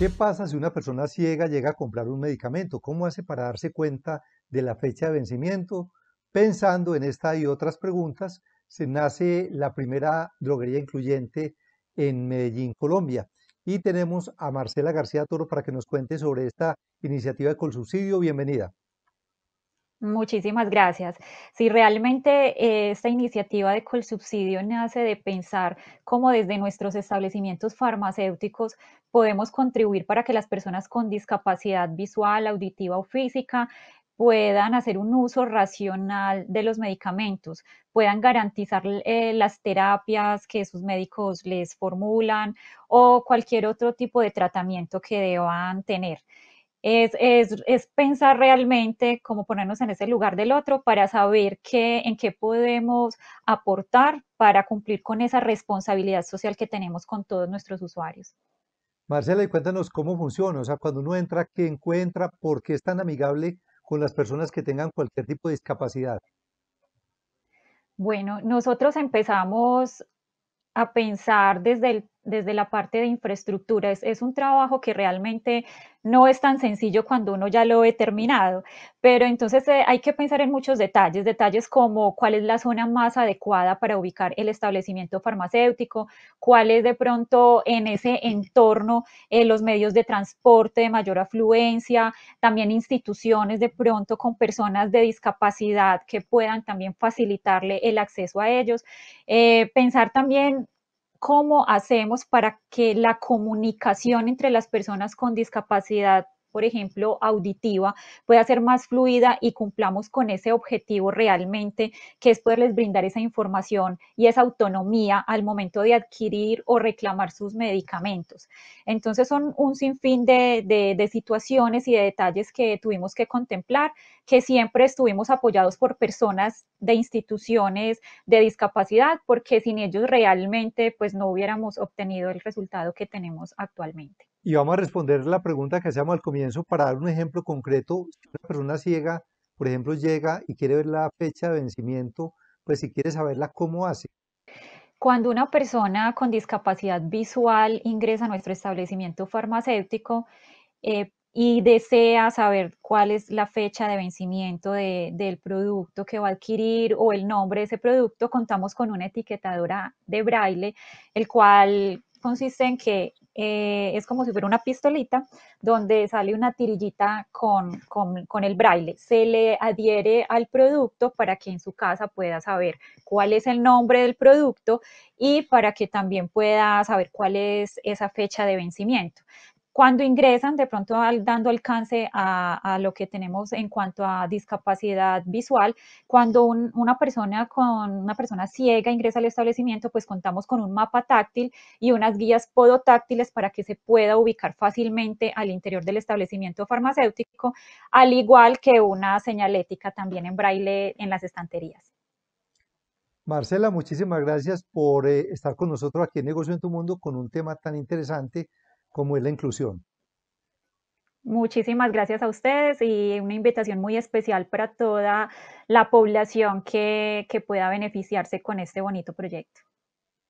¿Qué pasa si una persona ciega llega a comprar un medicamento? ¿Cómo hace para darse cuenta de la fecha de vencimiento? Pensando en esta y otras preguntas, se nace la primera droguería incluyente en Medellín, Colombia. Y tenemos a Marcela García Toro para que nos cuente sobre esta iniciativa de Colsubsidio. Bienvenida. Muchísimas gracias. Si realmente eh, esta iniciativa de Colsubsidio nace de pensar cómo desde nuestros establecimientos farmacéuticos podemos contribuir para que las personas con discapacidad visual, auditiva o física puedan hacer un uso racional de los medicamentos, puedan garantizar eh, las terapias que sus médicos les formulan o cualquier otro tipo de tratamiento que deban tener es, pensar realmente cómo ponernos en ese lugar del otro para saber qué, en qué podemos aportar para cumplir con esa responsabilidad social que tenemos con todos nuestros usuarios. Marcela, y cuéntanos cómo funciona, o sea, cuando uno entra, qué encuentra, por qué es tan amigable con las personas que tengan cualquier tipo de discapacidad. Bueno, nosotros empezamos a pensar desde el desde la parte de infraestructura. Es, un trabajo que realmente no es tan sencillo cuando uno ya lo ha terminado, pero entonces eh, hay que pensar en muchos detalles, detalles como cuál es la zona más adecuada para ubicar el establecimiento farmacéutico, cuál es de pronto en ese entorno eh, los medios de transporte de mayor afluencia, también instituciones de pronto con personas de discapacidad que puedan también facilitarle el acceso a ellos. Eh, pensar también cómo hacemos para que la comunicación entre las personas con discapacidad por ejemplo, auditiva, pueda ser más fluida y cumplamos con ese objetivo realmente, que es poderles brindar esa información y esa autonomía al momento de adquirir o reclamar sus medicamentos. Entonces son un sinfín de, de, de situaciones y de detalles que tuvimos que contemplar, que siempre estuvimos apoyados por personas de instituciones de discapacidad, porque sin ellos realmente pues no hubiéramos obtenido el resultado que tenemos actualmente y vamos a responder la pregunta que hacíamos al comienzo para dar un ejemplo concreto. Si una persona ciega, por ejemplo, llega y quiere ver la fecha de vencimiento, pues si quiere saberla, ¿cómo hace? Cuando una persona con discapacidad visual ingresa a nuestro establecimiento farmacéutico eh, y desea saber cuál es la fecha de vencimiento del producto que va a adquirir o el nombre de ese producto, contamos con una etiquetadora de braille, el cual consiste en que eh, es como si fuera una pistolita donde sale una tirillita con, con, el braille. Se le adhiere al producto para que en su casa pueda saber cuál es el nombre del producto y para que también pueda saber cuál es esa fecha de vencimiento. Cuando ingresan, de pronto dando alcance a, lo que tenemos en cuanto a discapacidad visual, cuando una persona con una persona ciega ingresa al establecimiento, pues contamos con un mapa táctil y unas guías podotáctiles para que se pueda ubicar fácilmente al interior del establecimiento farmacéutico, al igual que una señalética también en braille en las estanterías. Marcela, muchísimas gracias por eh, estar con nosotros aquí en Negocio en tu Mundo con un tema tan interesante como es la inclusión. Muchísimas gracias a ustedes y una invitación muy especial para toda la población que, que pueda beneficiarse con este bonito proyecto.